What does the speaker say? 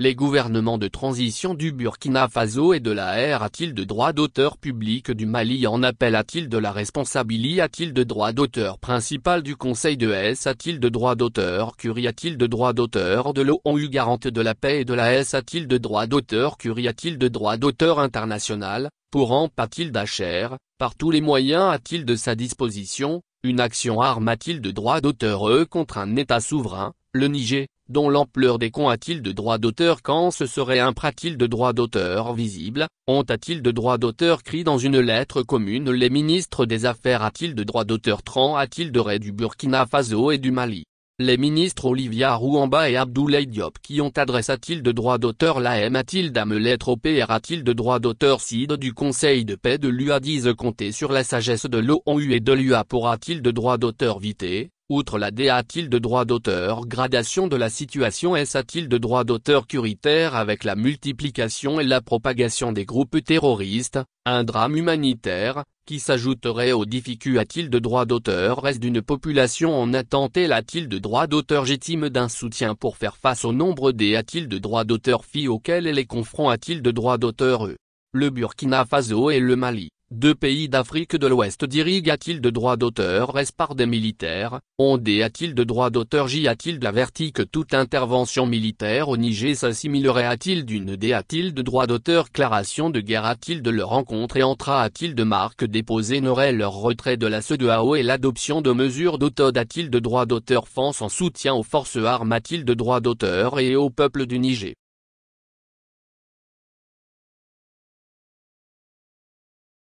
les gouvernements de transition du Burkina Faso et de la R a-t-il de droit d'auteur public du Mali en appel a-t-il de la responsabilité a-t-il de droit d'auteur principal du Conseil de S a-t-il de droit d'auteur Curie a-t-il de droit d'auteur de l'ONU garante de la paix et de la S a-t-il de droit d'auteur Curie a-t-il de droit d'auteur international Pour en a-t-il d'achère Par tous les moyens a-t-il de sa disposition une action arme a-t-il de droit d'auteur E contre un État souverain le Niger, dont l'ampleur des cons a-t-il de droit d'auteur quand ce serait un il de droit d'auteur visible, ont a-t-il de droit d'auteur cri dans une lettre commune les ministres des Affaires a-t-il de droit d'auteur Tran a-t-il de Ré du Burkina Faso et du Mali les ministres Olivia Rouamba et Abdoulaye Diop qui ont adressé a-t-il de droit d'auteur la M a-t-il au OPR a-t-il de droit d'auteur Cide du Conseil de paix de l'UA 10 compter sur la sagesse de l'ONU et de l'UA pour a-t-il de droit d'auteur vité Outre la déa-t-il de droit d'auteur gradation de la situation a-t-il de droit d'auteur curitaire avec la multiplication et la propagation des groupes terroristes, un drame humanitaire, qui s'ajouterait aux difficultés de droit d'auteur reste d'une population en attente et il de droit d'auteur légitime d'un soutien pour faire face au nombre des de droit d'auteur filles auxquels elle est il de droit d'auteur eux. Le Burkina Faso et le Mali. Deux pays d'Afrique de l'Ouest dirigent ils t il de droit d'auteur reste par des militaires, ondé a-t-il de droit d'auteur j a-t-il d'averti que toute intervention militaire au Niger s'assimilerait a-t-il d'une dé a-t-il de droit d'auteur claration de guerre a-t-il de leur rencontre et entra a-t-il de marque déposée n'aurait leur retrait de la CEDEAO et l'adoption de mesures d'autode a-t-il de droit d'auteur France en soutien aux forces armes a-t-il de droit d'auteur et au peuple du Niger